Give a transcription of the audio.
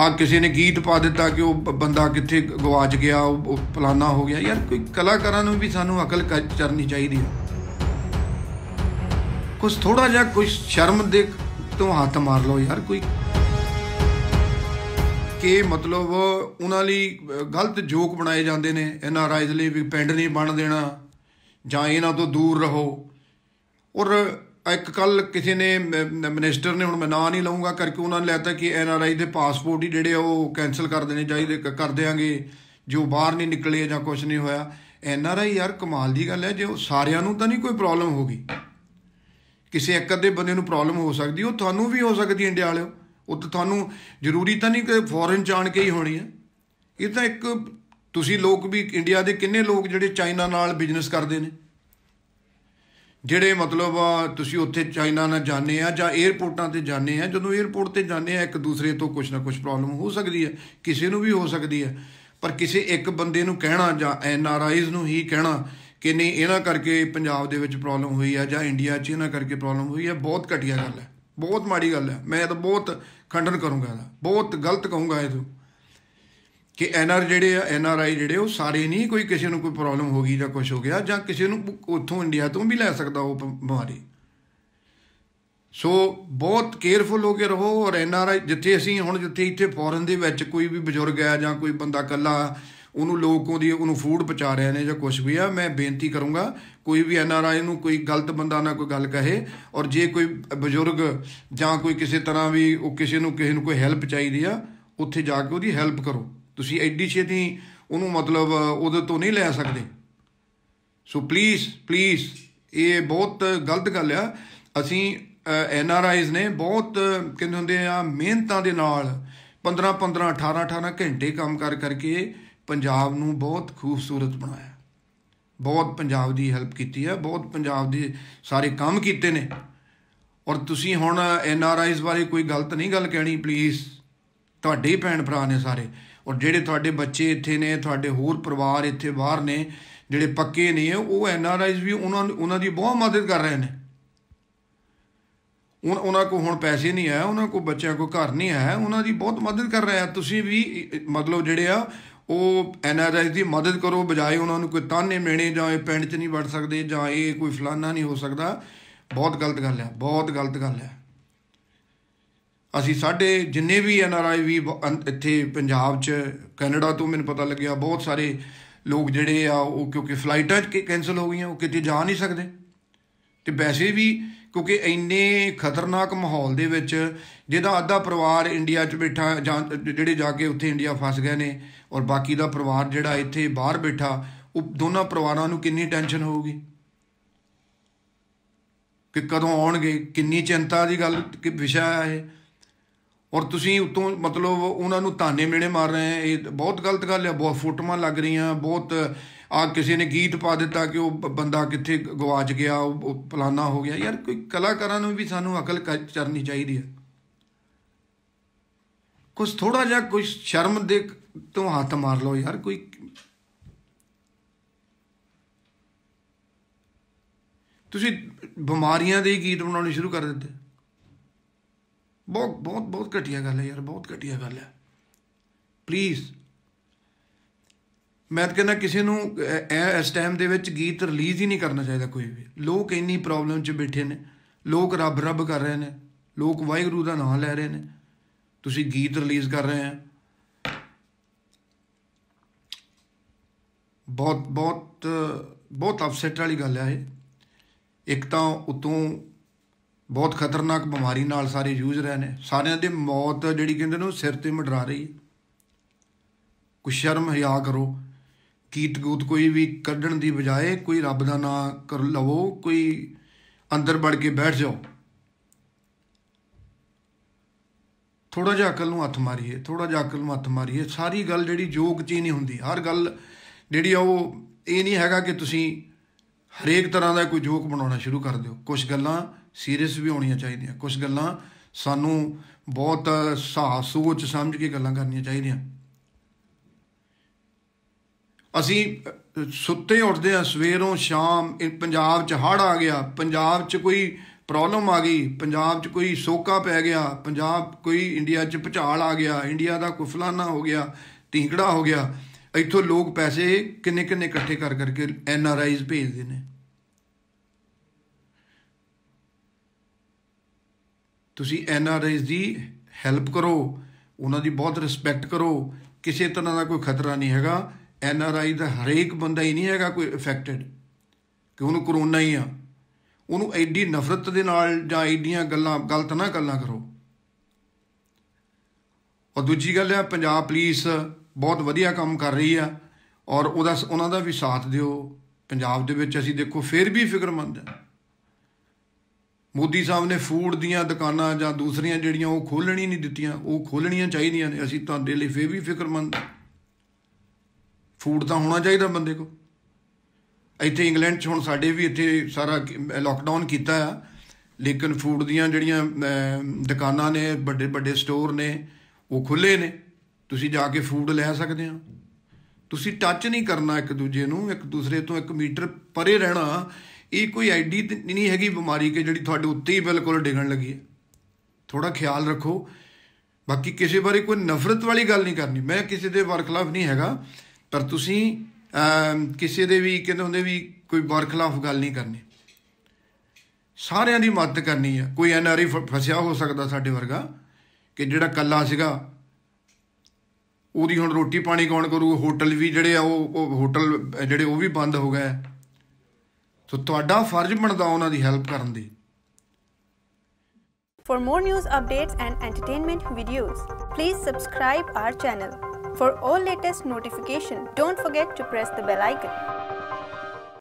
ਆ ਕਿਸੇ ਨੇ ਗੀਤ ਪਾ ਦਿੱਤਾ ਕਿ ਉਹ ਬੰਦਾ ਕਿੱਥੇ ਗਵਾਚ ਗਿਆ ਉਹ ਫਲਾਨਾ ਹੋ ਗਿਆ ਯਾਰ ਕੋਈ ਕਲਾਕਾਰਾਂ ਨੂੰ ਵੀ ਸਾਨੂੰ ਅਕਲ ਕਰਨੀ ਚਾਹੀਦੀ ਹੈ ਕੁਝ ਥੋੜਾ ਜਿਹਾ ਕੁਝ ਸ਼ਰਮ ਦੇ ਤੋਂ ਹੱਥ ਮਾਰ ਲਓ ਯਾਰ ਕੋਈ ਕਿ ਮਤਲਬ ਉਹਨਾਂ ਲਈ ਗਲਤ ਜੋਕ ਬਣਾਏ ਜਾਂਦੇ ਨੇ ਇਹਨਾਂ ਰਾਇਜ਼ ਲਈ ਵੀ ਪਿੰਡ ਨਹੀਂ ਬਣ ਦੇਣਾ ਜਾਂ ਇਹਨਾਂ ਤੋਂ ਦੂਰ ਰਹੋ ਔਰ ਇੱਕ ਕੱਲ ਕਿਸੇ ਨੇ ਮਿਨਿਸਟਰ ਨੇ ਹੁਣ ਮੈਂ ਨਾਂ ਨਹੀਂ ਲਵਾਂਗਾ ਕਰਕੇ ਉਹਨਾਂ ਨੇ ਲੈਤਾ ਕਿ ਐਨ ਆਰ ਆਈ ਦੇ ਪਾਸਪੋਰਟ ਹੀ ਜਿਹੜੇ ਉਹ ਕੈਨਸਲ ਕਰ ਦੇਣੇ ਚਾਹੀਦੇ ਕਰ ਦੇਾਂਗੇ ਜੋ ਬਾਹਰ ਨਹੀਂ ਨਿਕਲੇ ਜਾਂ ਕੁਝ ਨਹੀਂ ਹੋਇਆ ਐਨ ਆਰ ਆਈ ਯਾਰ ਕਮਾਲ ਦੀ ਗੱਲ ਹੈ ਜੇ ਉਹ ਸਾਰਿਆਂ ਨੂੰ ਤਾਂ ਨਹੀਂ ਕੋਈ ਪ੍ਰੋਬਲਮ ਹੋਗੀ ਕਿਸੇ ਇੱਕ ਅੱਧੇ ਬੰਦੇ ਨੂੰ ਪ੍ਰੋਬਲਮ ਹੋ ਸਕਦੀ ਉਹ ਤੁਹਾਨੂੰ ਵੀ ਹੋ ਸਕਦੀ ਇੰਡੀਆ ਵਾਲਿਓ ਉਹ ਤਾਂ ਤੁਹਾਨੂੰ ਜ਼ਰੂਰੀ ਤਾਂ ਨਹੀਂ ਕਿ ਫੋਰਨ ਜਾਣ ਕੇ ਹੀ ਹੋਣੀ ਹੈ ਇਹ ਤਾਂ ਇੱਕ ਤੁਸੀਂ ਲੋਕ ਵੀ ਇੰਡੀਆ ਦੇ ਕਿੰਨੇ ਲੋਕ ਜਿਹੜੇ ਚਾਈਨਾ ਨਾਲ ਬਿਜ਼ਨਸ ਕਰਦੇ ਨੇ ਜਿਹੜੇ ਮਤਲਬ ਤੁਸੀਂ ਉੱਥੇ ਚਾਈਨਾ ਨਾਲ ਜਾਣੇ ਆ ਜਾਂ 에어ਪੋਰਟਾਂ ਤੇ ਜਾਣੇ ਆ ਜਦੋਂ 에어ਪੋਰਟ ਤੇ ਜਾਣੇ ਆ ਇੱਕ ਦੂਸਰੇ ਤੋਂ ਕੁਝ ਨਾ ਕੁਝ ਪ੍ਰੋਬਲਮ ਹੋ ਸਕਦੀ ਹੈ ਕਿਸੇ ਨੂੰ ਵੀ ਹੋ ਸਕਦੀ ਹੈ ਪਰ ਕਿਸੇ ਇੱਕ ਬੰਦੇ ਨੂੰ ਕਹਿਣਾ ਜਾਂ ਐਨ ਆਰ ਆਈਜ਼ ਨੂੰ ਹੀ ਕਹਿਣਾ ਕਿ ਨਹੀਂ ਇਹਨਾਂ ਕਰਕੇ ਪੰਜਾਬ ਦੇ ਵਿੱਚ ਪ੍ਰੋਬਲਮ ਹੋਈ ਆ ਜਾਂ ਇੰਡੀਆ 'ਚ ਇਹਨਾਂ ਕਰਕੇ ਪ੍ਰੋਬਲਮ ਹੋਈ ਆ ਬਹੁਤ ਘਟੀਆ ਗੱਲ ਹੈ ਬਹੁਤ ਮਾੜੀ ਗੱਲ ਹੈ ਮੈਂ ਤਾਂ ਬਹੁਤ ਖੰਡਨ ਕਰੂੰਗਾ ਇਹਦਾ ਬਹੁਤ ਗਲਤ ਕਹੂੰਗਾ ਇਹਨੂੰ ਕਿ ਐਨ ਆਰ ਜਿਹੜੇ ਆ ਐਨ ਆਰ ਆਈ ਜਿਹੜੇ ਉਹ ਸਾਰੇ ਨਹੀਂ ਕੋਈ ਕਿਸੇ ਨੂੰ ਕੋਈ ਪ੍ਰੋਬਲਮ ਹੋ ਗਈ ਜਾਂ ਕੁਝ ਹੋ ਗਿਆ ਜਾਂ ਕਿਸੇ ਨੂੰ ਉੱਥੋਂ ਇੰਡੀਆ ਤੋਂ ਵੀ ਲੈ ਸਕਦਾ ਉਹ ਬਿਮਾਰੀ ਸੋ ਬਹੁਤ ਕੇਅਰਫੁਲ ਹੋ ਕੇ ਰਹੋ ਔਰ ਐਨ ਆਰ ਆਈ ਜਿੱਥੇ ਅਸੀਂ ਹੁਣ ਜਿੱਥੇ ਇੱਥੇ ਫੋਰਨ ਦੇ ਵਿੱਚ ਕੋਈ ਵੀ ਬਜ਼ੁਰਗ ਆ ਜਾਂ ਕੋਈ ਬੰਦਾ ਇਕੱਲਾ ਉਹਨੂੰ ਲੋਕਾਂ ਦੀ ਉਹਨੂੰ ਫੂਡ ਪਹੁੰਚਾ ਰਿਆ ਨੇ ਜਾਂ ਕੁਝ ਵੀ ਆ ਮੈਂ ਬੇਨਤੀ ਕਰੂੰਗਾ ਕੋਈ ਵੀ ਐਨ ਆਰ ਆਈ ਨੂੰ ਕੋਈ ਗਲਤ ਬੰਦਾ ਨਾ ਕੋਈ ਗੱਲ ਕਹੇ ਔਰ ਜੇ ਕੋਈ ਬਜ਼ੁਰਗ ਜਾਂ ਕੋਈ ਕਿਸੇ ਤਰ੍ਹਾਂ ਵੀ ਉਹ ਕਿਸੇ ਨੂੰ ਕਿਸੇ ਨੂੰ ਕੋਈ ਹੈਲਪ ਚਾਹੀਦੀ ਆ ਉੱਥੇ ਜਾ ਕੇ ਉਹਦੀ ਹੈਲਪ ਕਰੋ ਤੁਸੀਂ ਐਡੀ ਛੇਤੀ ਉਹਨੂੰ ਮਤਲਬ ਉਹਦੇ ਤੋਂ ਨਹੀਂ ਲੈ ਸਕਦੇ ਸੋ ਪਲੀਜ਼ ਪਲੀਜ਼ ਇਹ ਬਹੁਤ ਗਲਤ ਗੱਲ ਆ ਅਸੀਂ ਐਨ ਆਰ ਆਈਜ਼ ਨੇ ਬਹੁਤ ਕਿੰਨੇ ਹੁੰਦੇ ਆ ਮਿਹਨਤਾਂ ਦੇ ਨਾਲ 15 15 18 18 ਘੰਟੇ ਕੰਮ ਕਰ ਕਰਕੇ ਪੰਜਾਬ ਨੂੰ ਬਹੁਤ ਖੂਬਸੂਰਤ ਬਣਾਇਆ ਬਹੁਤ ਪੰਜਾਬ ਦੀ ਹੈਲਪ ਕੀਤੀ ਹੈ ਬਹੁਤ ਪੰਜਾਬ ਦੇ ਸਾਰੇ ਕੰਮ ਕੀਤੇ ਨੇ ਔਰ ਤੁਸੀਂ ਹੁਣ ਐਨ ਆਰ ਆਈਜ਼ ਬਾਰੇ ਕੋਈ ਗਲਤ ਨਹੀਂ ਗੱਲ ਕਹਿਣੀ ਪਲੀਜ਼ ਤੁਹਾਡੇ ਭੈਣ ਭਰਾ ਨੇ ਸਾਰੇ ਔਰ ਜਿਹੜੇ ਤੁਹਾਡੇ ਬੱਚੇ ਇੱਥੇ ਨੇ ਤੁਹਾਡੇ ਹੋਰ ਪਰਿਵਾਰ ਇੱਥੇ ਬਾਹਰ ਨੇ ਜਿਹੜੇ ਪੱਕੇ ਨੇ ਉਹ ਐਨ ਆਰ ਆਈਜ਼ ਵੀ ਉਹਨਾਂ ਉਹਨਾਂ ਦੀ ਬਹੁਤ ਮਦਦ ਕਰ ਰਹੇ ਨੇ ਉਹ ਉਹਨਾਂ ਕੋ ਹੁਣ ਪੈਸੇ ਨਹੀਂ ਆ ਉਹਨਾਂ ਕੋ ਬੱਚਿਆਂ ਕੋ ਘਰ ਨਹੀਂ ਆਇਆ ਉਹਨਾਂ ਦੀ ਬਹੁਤ ਮਦਦ ਕਰ ਰਹੇ ਆ ਤੁਸੀਂ ਵੀ ਮਤਲਬ ਜਿਹੜੇ ਆ ਉਹ ਐਨ ਆਰ ਆਈਜ਼ ਦੀ ਮਦਦ ਕਰੋ ਬਜਾਏ ਉਹਨਾਂ ਨੂੰ ਕੋਈ ਤਾਨੇ ਮੇਣੇ ਜਾਂ ਇਹ ਪਿੰਡ 'ਚ ਨਹੀਂ ਵੜ ਸਕਦੇ ਜਾਂ ਇਹ ਕੋਈ ਫਲਾਨਾ ਨਹੀਂ ਹੋ ਸਕਦਾ ਬਹੁਤ ਗਲਤ ਗੱਲ ਆ ਬਹੁਤ ਗਲਤ ਗੱਲ ਆ ਅਸੀਂ ਸਾਡੇ ਜਿੰਨੇ ਵੀ ਐਨ ਆਰ ਆਈ ਵੀ ਇੱਥੇ ਪੰਜਾਬ 'ਚ ਕੈਨੇਡਾ ਤੋਂ ਮੈਨੂੰ ਪਤਾ ਲੱਗਿਆ ਬਹੁਤ ਸਾਰੇ ਲੋਕ ਜਿਹੜੇ ਆ ਉਹ ਕਿਉਂਕਿ ਫਲਾਈਟਾਂ ਕੈਨਸਲ ਹੋ ਗਈਆਂ ਉਹ ਕਿਤੇ ਜਾ ਨਹੀਂ ਸਕਦੇ ਤੇ ਵੈਸੇ ਵੀ ਕਿਉਂਕਿ ਇੰਨੇ ਖਤਰਨਾਕ ਮਾਹੌਲ ਦੇ ਵਿੱਚ ਜਿਹਦਾ ਅੱਧਾ ਪਰਿਵਾਰ ਇੰਡੀਆ 'ਚ ਬੈਠਾ ਜਿਹੜੇ ਜਾ ਕੇ ਉੱਥੇ ਇੰਡੀਆ ਫਸ ਗਏ ਨੇ ਔਰ ਬਾਕੀ ਦਾ ਪਰਿਵਾਰ ਜਿਹੜਾ ਇੱਥੇ ਬਾਹਰ ਬੈਠਾ ਉਹ ਦੋਨਾਂ ਪਰਿਵਾਰਾਂ ਨੂੰ ਕਿੰਨੀ ਟੈਨਸ਼ਨ ਹੋਊਗੀ ਕਿ ਕਦੋਂ ਆਉਣਗੇ ਕਿੰਨੀ ਚਿੰਤਾ ਦੀ ਗੱਲ ਕਿ ਵਿਸ਼ਾ ਹੈ ਔਰ ਤੁਸੀਂ ਉਤੋਂ ਮਤਲਬ ਉਹਨਾਂ ਨੂੰ ਤਾਨੇ ਮੇੜੇ ਮਾਰ ਰਹੇ ਆ ਇਹ ਬਹੁਤ ਗਲਤ ਗੱਲ ਹੈ ਬਹੁਤ ਫੋਟੋਆਂ ਲੱਗ ਰਹੀਆਂ ਬਹੁਤ ਆ ਕਿਸੇ ਨੇ ਗੀਤ ਪਾ ਦਿੱਤਾ ਕਿ ਉਹ ਬੰਦਾ ਕਿੱਥੇ ਗਵਾਚ ਗਿਆ ਉਹ ਪਲਾਨਾ ਹੋ ਗਿਆ ਯਾਰ ਕੋਈ ਕਲਾਕਾਰਾਂ ਨੂੰ ਵੀ ਸਾਨੂੰ ਅਕਲ ਕਰਨੀ ਚਾਹੀਦੀ ਹੈ ਕੁਝ ਥੋੜਾ ਜਿਹਾ ਕੁਝ ਸ਼ਰਮ ਦੇ ਤੋਂ ਹੱਥ ਮਾਰ ਲਓ ਯਾਰ ਕੋਈ ਤੁਸੀਂ ਬਿਮਾਰੀਆਂ ਦੇ ਗੀਤ ਬਣਾਉਣੇ ਸ਼ੁਰੂ ਕਰ ਦਿੱਤੇ ਬਹੁਤ ਬਹੁਤ ਬਹੁਤ ਘਟੀਆ ਗੱਲ ਹੈ ਯਾਰ ਬਹੁਤ ਘਟੀਆ ਗੱਲ ਹੈ ਪਲੀਜ਼ ਮੈਂ ਤਾਂ ਕਹਿੰਦਾ ਕਿਸੇ ਨੂੰ ਇਸ ਟਾਈਮ ਦੇ ਵਿੱਚ ਗੀਤ ਰਿਲੀਜ਼ ਹੀ ਨਹੀਂ ਕਰਨਾ ਚਾਹੀਦਾ ਕੋਈ ਵੀ ਲੋਕ ਇੰਨੀ ਪ੍ਰੋਬਲਮ 'ਚ ਬੈਠੇ ਨੇ ਲੋਕ ਰੱਬ ਰੱਬ ਕਰ ਰਹੇ ਨੇ ਲੋਕ ਵਾਹਿਗੁਰੂ ਦਾ ਨਾਮ ਲੈ ਰਹੇ ਨੇ ਤੁਸੀਂ ਗੀਤ ਰਿਲੀਜ਼ ਕਰ ਰਹੇ ਆ ਬਹੁਤ ਬਹੁਤ ਬਹੁਤ ਅਫਸੈਟ ਵਾਲੀ ਗੱਲ ਹੈ ਇਹ ਇੱਕ ਤਾਂ ਉਤੋਂ ਬਹੁਤ ਖਤਰਨਾਕ ਬਿਮਾਰੀ ਨਾਲ ਸਾਰੇ ਯੂਜ ਰਹੇ ਨੇ ਸਾਰਿਆਂ ਦੇ ਮੌਤ ਜਿਹੜੀ ਕਹਿੰਦੇ ਨੇ ਉਹ ਸਿਰ ਤੇ ਮਡਰਾ ਰਹੀ ਹੈ ਕੁਛ ਸ਼ਰਮ ਹਿਆ ਕਰੋ ਕੀਟ ਗੂਤ ਕੋਈ ਵੀ ਕੱਢਣ ਦੀ ਬਜਾਏ ਕੋਈ ਰੱਬ ਦਾ ਨਾਮ ਕਰ ਲਵੋ ਕੋਈ ਅੰਦਰ ਵੜ ਕੇ ਬੈਠ ਜਾਓ ਥੋੜਾ ਜਿਹਾ ਅਕਲ ਨੂੰ ਹੱਥ ਮਾਰੀਏ ਥੋੜਾ ਜਿਹਾ ਅਕਲ ਨੂੰ ਹੱਥ ਮਾਰੀਏ ਸਾਰੀ ਗੱਲ ਜਿਹੜੀ ਜੋਗ ਚ ਨਹੀਂ ਹੁੰਦੀ ਹਰ ਗੱਲ ਜਿਹੜੀ ਉਹ ਇਹ ਨਹੀਂ ਹੈਗਾ ਕਿ ਤੁਸੀਂ ਹਰੇਕ ਤਰ੍ਹਾਂ ਦਾ ਕੋਈ ਜੋਕ ਬਣਾਉਣਾ ਸ਼ੁਰੂ ਕਰ ਦਿਓ ਕੁਝ ਗੱਲਾਂ ਸੀਰੀਅਸ ਵੀ ਹੋਣੀਆਂ ਚਾਹੀਦੀਆਂ ਕੁਝ ਗੱਲਾਂ ਸਾਨੂੰ ਬਹੁਤ ਸਾਹ ਸੋਚ ਸਮਝ ਕੇ ਗੱਲਾਂ ਕਰਨੀਆਂ ਚਾਹੀਦੀਆਂ ਅਸੀਂ ਸੁੱਤੇ ਉੱਠਦੇ ਆ ਸਵੇਰੋਂ ਸ਼ਾਮ ਇਹ ਪੰਜਾਬ 'ਚ ਹੜ ਆ ਗਿਆ ਪੰਜਾਬ 'ਚ ਕੋਈ ਪ੍ਰੋਬਲਮ ਆ ਗਈ ਪੰਜਾਬ 'ਚ ਕੋਈ ਸੋਕਾ ਪੈ ਗਿਆ ਪੰਜਾਬ ਕੋਈ ਇੰਡੀਆ 'ਚ ਭਚਾਲ ਆ ਗਿਆ ਇੰਡੀਆ ਦਾ ਕੁਫਲਾਨਾ ਹੋ ਗਿਆ ਢੀਂਗੜਾ ਹੋ ਗਿਆ ਇੱਥੋਂ ਲੋਕ ਪੈਸੇ ਕਿੰਨੇ ਕਿੰਨੇ ਇਕੱਠੇ ਕਰ ਕਰਕੇ ਐਨ ਆਰ ਭੇਜਦੇ ਨੇ ਤੁਸੀਂ ਐਨ ਆਰ ਆਈਜ਼ ਦੀ ਹੈਲਪ ਕਰੋ ਉਹਨਾਂ ਦੀ ਬਹੁਤ ਰਿਸਪੈਕਟ ਕਰੋ ਕਿਸੇ ਤਰ੍ਹਾਂ ਦਾ ਕੋਈ ਖਤਰਾ ਨਹੀਂ ਹੈਗਾ ਐਨ ਆਰ ਆਈ ਦਾ ਹਰੇਕ ਬੰਦਾ ਹੀ ਨਹੀਂ ਹੈਗਾ ਕੋਈ ਇਫੈਕਟਡ ਕਿ ਉਹਨੂੰ ਕਰੋਨਾ ਹੀ ਆ ਉਹਨੂੰ ਐਡੀ ਨਫ਼ਰਤ ਦੇ ਨਾਲ ਜਾਂ ਐਡੀਆਂ ਗੱਲਾਂ ਗਲਤ ਨਾ ਗੱਲਾਂ ਕਰੋ ਔਰ ਦੂਜੀ ਗੱਲ ਹੈ ਪੰਜਾਬ ਪੁਲਿਸ ਬਹੁਤ ਵਧੀਆ ਕੰਮ ਕਰ ਰਹੀ ਆ ਔਰ ਉਹਦਾ ਉਹਨਾਂ ਦਾ ਵੀ ਸਾਥ ਦਿਓ ਪੰਜਾਬ ਦੇ ਵਿੱਚ ਅਸੀਂ ਦੇਖੋ ਫੇਰ ਵੀ ਫਿਕਰਮੰਦ ਹਾਂ ਮੋਦੀ ਸਾਹਿਬ ਨੇ ਫੂਡ ਦੀਆਂ ਦੁਕਾਨਾਂ ਜਾਂ ਦੂਸਰੀਆਂ ਜਿਹੜੀਆਂ ਉਹ ਖੋਲਣੀ ਨਹੀਂ ਦਿੱਤੀਆਂ ਉਹ ਖੋਲਣੀਆਂ ਚਾਹੀਦੀਆਂ ਨੇ ਅਸੀਂ ਤੁਹਾਡੇ ਲਈ ਫੇਰ ਵੀ ਫਿਕਰਮੰਦ ਫੂਡ ਤਾਂ ਹੋਣਾ ਚਾਹੀਦਾ ਬੰਦੇ ਕੋ ਇੱਥੇ ਇੰਗਲੈਂਡ 'ਚ ਹੁਣ ਸਾਡੇ ਵੀ ਇੱਥੇ ਸਾਰਾ ਲਾਕਡਾਊਨ ਕੀਤਾ ਆ ਲੇਕਿਨ ਫੂਡ ਦੀਆਂ ਜਿਹੜੀਆਂ ਦੁਕਾਨਾਂ ਨੇ ਵੱਡੇ ਵੱਡੇ ਸਟੋਰ ਨੇ ਉਹ ਖੁੱਲੇ ਨੇ ਤੁਸੀਂ ਜਾ ਕੇ ਫੂਡ ਲੈ ਸਕਦੇ ਹੋ ਤੁਸੀਂ ਟੱਚ ਨਹੀਂ ਕਰਨਾ ਇੱਕ ਦੂਜੇ ਨੂੰ ਇੱਕ ਦੂਸਰੇ ਤੋਂ 1 ਮੀਟਰ ਪਰੇ ਰਹਿਣਾ ਇਹ ਕੋਈ ਐਡੀ ਨਹੀਂ ਹੈਗੀ ਬਿਮਾਰੀ ਕਿ ਜਿਹੜੀ ਤੁਹਾਡੇ ਉੱਤੇ ਹੀ ਬਿਲਕੁਲ ਡਿਗਣ ਲੱਗੀ ਹੈ ਥੋੜਾ ਖਿਆਲ ਰੱਖੋ ਬਾਕੀ ਕਿਸੇ ਬਾਰੇ ਕੋਈ ਨਫ਼ਰਤ ਵਾਲੀ ਗੱਲ ਨਹੀਂ ਕਰਨੀ ਮੈਂ ਕਿਸੇ ਦੇ ਵਰਖਲਾਫ ਨਹੀਂ ਹੈਗਾ ਪਰ ਤੁਸੀਂ ਕਿਸੇ ਦੇ ਵੀ ਕਹਿੰਦੇ ਹੁੰਦੇ ਵੀ ਕੋਈ ਵਰਖਲਾਫ ਗੱਲ ਨਹੀਂ ਕਰਨੀ ਸਾਰਿਆਂ ਦੀ ਮਦਦ ਕਰਨੀ ਆ ਕੋਈ ਆਈ ਫਸਿਆ ਹੋ ਸਕਦਾ ਸਾਡੇ ਵਰਗਾ ਕਿ ਜਿਹੜਾ ਕੱਲਾ ਸੀਗਾ ਉਹਦੀ ਹੁਣ ਰੋਟੀ ਪਾਣੀ ਕੌਣ ਕਰੂ ਹੋਟਲ ਵੀ ਜਿਹੜੇ ਆ ਉਹ ਹੋਟਲ ਜਿਹੜੇ ਉਹ ਵੀ ਬੰਦ ਹੋ ਗਏ For more news updates and entertainment videos, please subscribe our channel. For all latest notification, don't forget to press the bell icon.